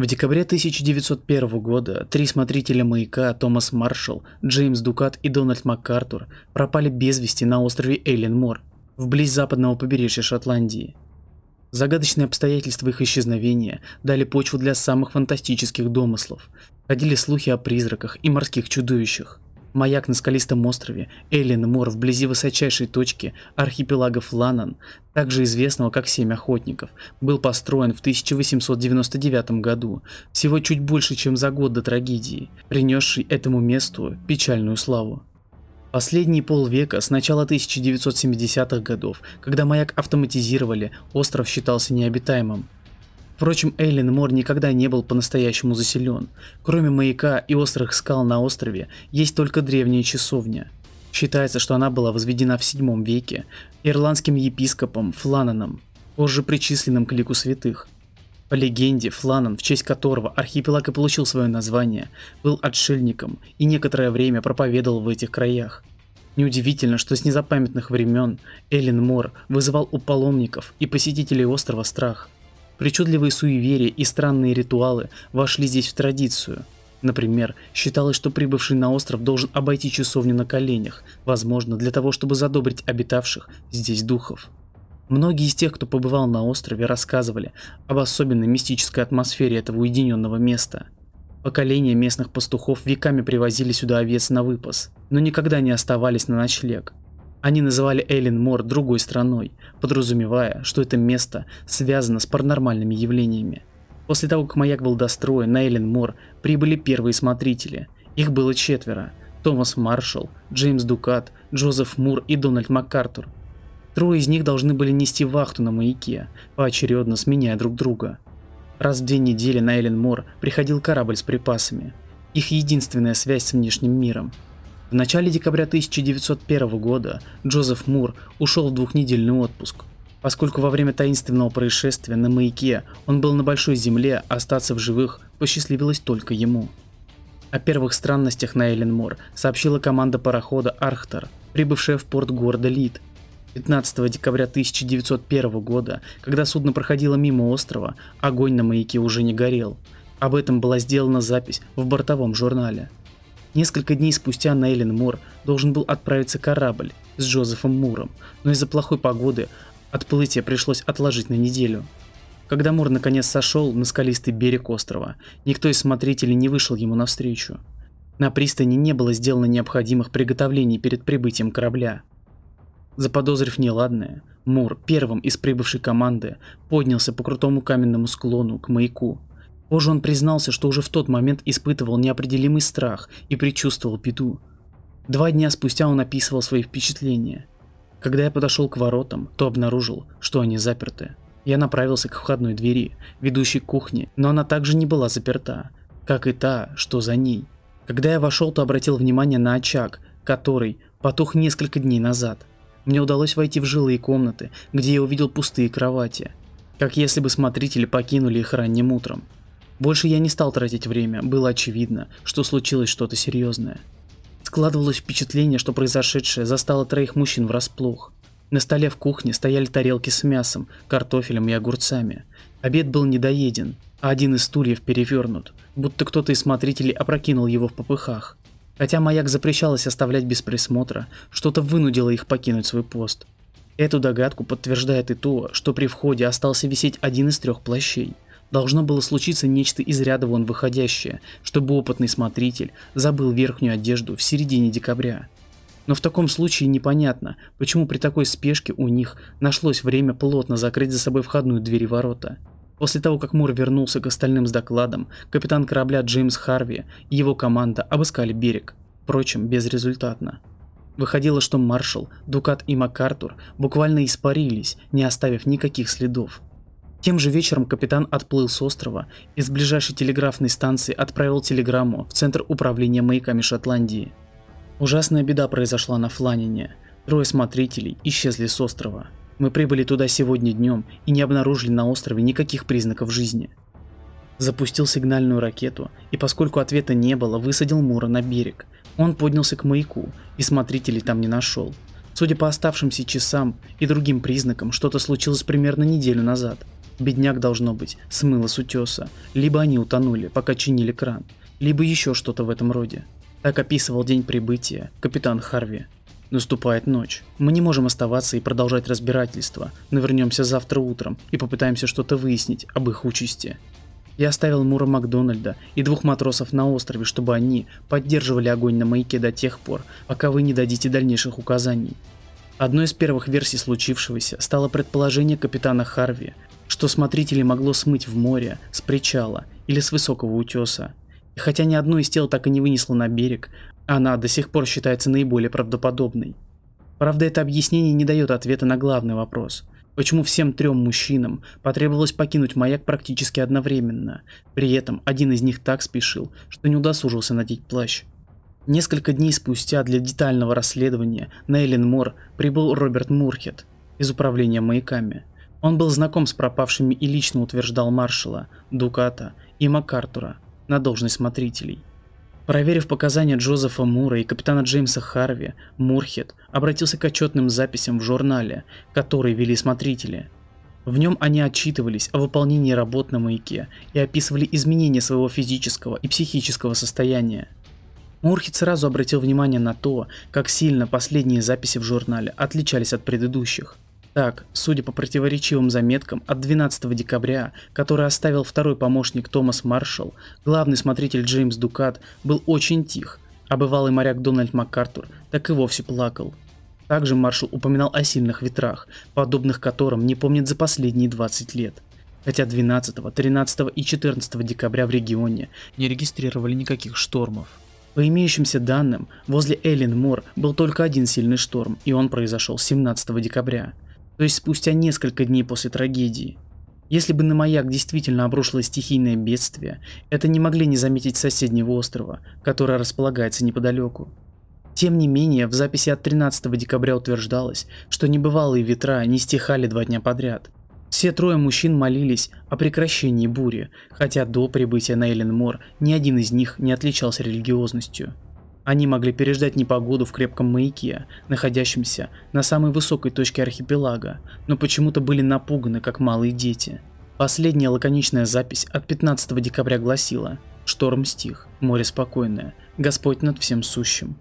В декабре 1901 года три смотрителя маяка Томас Маршалл, Джеймс Дукат и Дональд МакАртур пропали без вести на острове Эйленмор, вблизи западного побережья Шотландии. Загадочные обстоятельства их исчезновения дали почву для самых фантастических домыслов. Ходили слухи о призраках и морских чудовищах – Маяк на скалистом острове, Эллен Мор вблизи высочайшей точки архипелага Фланан, также известного как Семь Охотников, был построен в 1899 году, всего чуть больше, чем за год до трагедии, принесшей этому месту печальную славу. Последние полвека, с начала 1970-х годов, когда маяк автоматизировали, остров считался необитаемым. Впрочем, Эйлин Мор никогда не был по-настоящему заселен. Кроме маяка и острых скал на острове, есть только древняя часовня. Считается, что она была возведена в 7 веке ирландским епископом Флананом, позже причисленным к лику святых. По легенде, Фланан, в честь которого архипелаг и получил свое название, был отшельником и некоторое время проповедовал в этих краях. Неудивительно, что с незапамятных времен Эллен Мор вызывал у паломников и посетителей острова страх – Причудливые суеверия и странные ритуалы вошли здесь в традицию. Например, считалось, что прибывший на остров должен обойти часовню на коленях, возможно, для того, чтобы задобрить обитавших здесь духов. Многие из тех, кто побывал на острове, рассказывали об особенной мистической атмосфере этого уединенного места. Поколения местных пастухов веками привозили сюда овец на выпас, но никогда не оставались на ночлег. Они называли Эллен Мор другой страной, подразумевая, что это место связано с паранормальными явлениями. После того, как маяк был достроен, на Эллен Мор прибыли первые смотрители. Их было четверо – Томас Маршалл, Джеймс Дукат, Джозеф Мур и Дональд МакАртур. Трое из них должны были нести вахту на маяке, поочередно сменяя друг друга. Раз в две недели на Эллен Мор приходил корабль с припасами. Их единственная связь с внешним миром – в начале декабря 1901 года Джозеф Мур ушел в двухнедельный отпуск. Поскольку во время таинственного происшествия на маяке он был на большой земле, остаться в живых посчастливилось только ему. О первых странностях на Эленмор сообщила команда парохода «Архтер», прибывшая в порт города Лид. 15 декабря 1901 года, когда судно проходило мимо острова, огонь на маяке уже не горел. Об этом была сделана запись в бортовом журнале. Несколько дней спустя на Эллен Мор должен был отправиться корабль с Джозефом Муром, но из-за плохой погоды отплытие пришлось отложить на неделю. Когда Мур наконец сошел на скалистый берег острова, никто из смотрителей не вышел ему навстречу. На пристани не было сделано необходимых приготовлений перед прибытием корабля. Заподозрив неладное, Мур, первым из прибывшей команды, поднялся по крутому каменному склону к маяку, Позже он признался, что уже в тот момент испытывал неопределимый страх и предчувствовал беду. Два дня спустя он описывал свои впечатления. Когда я подошел к воротам, то обнаружил, что они заперты. Я направился к входной двери, ведущей к кухне, но она также не была заперта, как и та, что за ней. Когда я вошел, то обратил внимание на очаг, который потух несколько дней назад. Мне удалось войти в жилые комнаты, где я увидел пустые кровати, как если бы смотрители покинули их ранним утром. Больше я не стал тратить время, было очевидно, что случилось что-то серьезное. Складывалось впечатление, что произошедшее застало троих мужчин врасплох. На столе в кухне стояли тарелки с мясом, картофелем и огурцами. Обед был недоеден, а один из стульев перевернут, будто кто-то из смотрителей опрокинул его в попыхах. Хотя маяк запрещалось оставлять без присмотра, что-то вынудило их покинуть свой пост. Эту догадку подтверждает и то, что при входе остался висеть один из трех плащей – Должно было случиться нечто из ряда вон выходящее, чтобы опытный смотритель забыл верхнюю одежду в середине декабря. Но в таком случае непонятно, почему при такой спешке у них нашлось время плотно закрыть за собой входную дверь и ворота. После того, как Мур вернулся к остальным с докладом, капитан корабля Джеймс Харви и его команда обыскали берег, впрочем, безрезультатно. Выходило, что маршал, Дукат и МакАртур буквально испарились, не оставив никаких следов. Тем же вечером капитан отплыл с острова и с ближайшей телеграфной станции отправил телеграмму в Центр управления маяками Шотландии. Ужасная беда произошла на Фланине. Трое смотрителей исчезли с острова. Мы прибыли туда сегодня днем и не обнаружили на острове никаких признаков жизни. Запустил сигнальную ракету, и поскольку ответа не было, высадил Мура на берег. Он поднялся к маяку, и смотрителей там не нашел. Судя по оставшимся часам и другим признакам, что-то случилось примерно неделю назад – Бедняк должно быть смыло с утеса, либо они утонули, пока чинили кран, либо еще что-то в этом роде. Так описывал день прибытия капитан Харви. Наступает ночь. Мы не можем оставаться и продолжать разбирательство, но вернемся завтра утром и попытаемся что-то выяснить об их участи. Я оставил Мура Макдональда и двух матросов на острове, чтобы они поддерживали огонь на маяке до тех пор, пока вы не дадите дальнейших указаний. Одной из первых версий случившегося стало предположение капитана Харви, что смотрителей могло смыть в море, с причала или с высокого утеса. И хотя ни одно из тел так и не вынесло на берег, она до сих пор считается наиболее правдоподобной. Правда, это объяснение не дает ответа на главный вопрос. Почему всем трем мужчинам потребовалось покинуть маяк практически одновременно? При этом один из них так спешил, что не удосужился надеть плащ. Несколько дней спустя для детального расследования на Эллен Мор прибыл Роберт Мурхет из управления маяками – он был знаком с пропавшими и лично утверждал маршала, Дуката и МакАртура на должность смотрителей. Проверив показания Джозефа Мура и капитана Джеймса Харви, Мурхет обратился к отчетным записям в журнале, которые вели смотрители. В нем они отчитывались о выполнении работ на маяке и описывали изменения своего физического и психического состояния. Мурхет сразу обратил внимание на то, как сильно последние записи в журнале отличались от предыдущих – так, судя по противоречивым заметкам от 12 декабря, который оставил второй помощник Томас Маршалл, главный смотритель Джеймс Дукат был очень тих, а бывалый моряк Дональд МакАртур так и вовсе плакал. Также маршал упоминал о сильных ветрах, подобных которым не помнит за последние 20 лет. Хотя 12, 13 и 14 декабря в регионе не регистрировали никаких штормов. По имеющимся данным, возле Эллен Мор был только один сильный шторм, и он произошел 17 декабря то есть спустя несколько дней после трагедии. Если бы на маяк действительно обрушилось стихийное бедствие, это не могли не заметить соседнего острова, который располагается неподалеку. Тем не менее, в записи от 13 декабря утверждалось, что небывалые ветра не стихали два дня подряд. Все трое мужчин молились о прекращении бури, хотя до прибытия на Эленмор ни один из них не отличался религиозностью. Они могли переждать непогоду в крепком маяке, находящемся на самой высокой точке архипелага, но почему-то были напуганы, как малые дети. Последняя лаконичная запись от 15 декабря гласила «Шторм стих, море спокойное, Господь над всем сущим».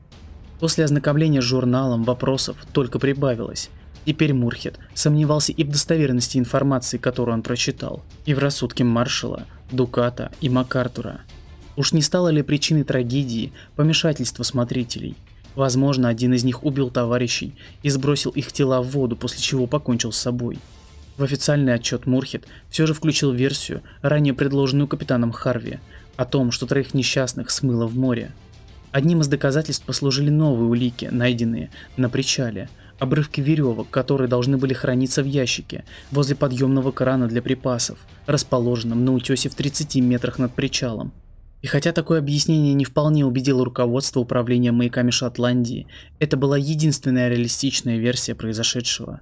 После ознакомления с журналом вопросов только прибавилось. Теперь Мурхет сомневался и в достоверности информации, которую он прочитал, и в рассудке маршала, Дуката и МакАртура – Уж не стало ли причиной трагедии помешательство смотрителей? Возможно, один из них убил товарищей и сбросил их тела в воду, после чего покончил с собой. В официальный отчет Мурхет все же включил версию, ранее предложенную капитаном Харви, о том, что троих несчастных смыло в море. Одним из доказательств послужили новые улики, найденные на причале, обрывки веревок, которые должны были храниться в ящике возле подъемного крана для припасов, расположенном на утесе в 30 метрах над причалом. И хотя такое объяснение не вполне убедило руководство управления маяками Шотландии, это была единственная реалистичная версия произошедшего.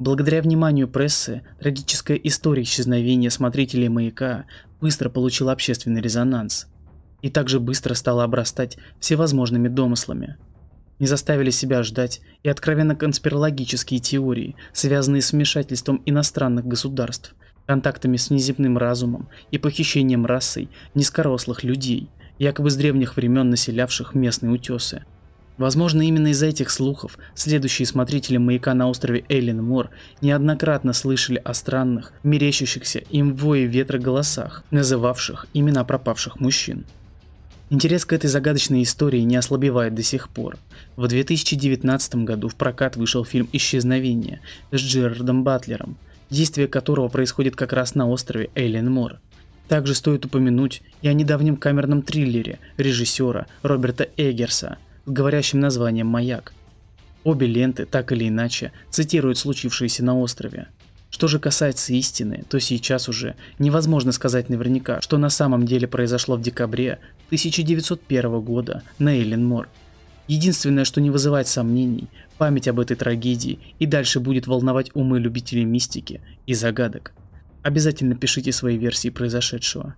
Благодаря вниманию прессы, трагическая история исчезновения смотрителей маяка быстро получила общественный резонанс и также быстро стала обрастать всевозможными домыслами. Не заставили себя ждать и откровенно конспирологические теории, связанные с вмешательством иностранных государств – контактами с неземным разумом и похищением расой низкорослых людей, якобы с древних времен населявших местные утесы. Возможно, именно из этих слухов следующие смотрители маяка на острове Эллен Мор неоднократно слышали о странных, мерещущихся им вое ветра голосах, называвших имена пропавших мужчин. Интерес к этой загадочной истории не ослабевает до сих пор. В 2019 году в прокат вышел фильм «Исчезновение» с Джерардом Батлером, действие которого происходит как раз на острове Мор. Также стоит упомянуть и о недавнем камерном триллере режиссера Роберта Эггерса с говорящим названием «Маяк». Обе ленты так или иначе цитируют случившееся на острове. Что же касается истины, то сейчас уже невозможно сказать наверняка, что на самом деле произошло в декабре 1901 года на Мор. Единственное, что не вызывает сомнений, Память об этой трагедии и дальше будет волновать умы любителей мистики и загадок. Обязательно пишите свои версии произошедшего.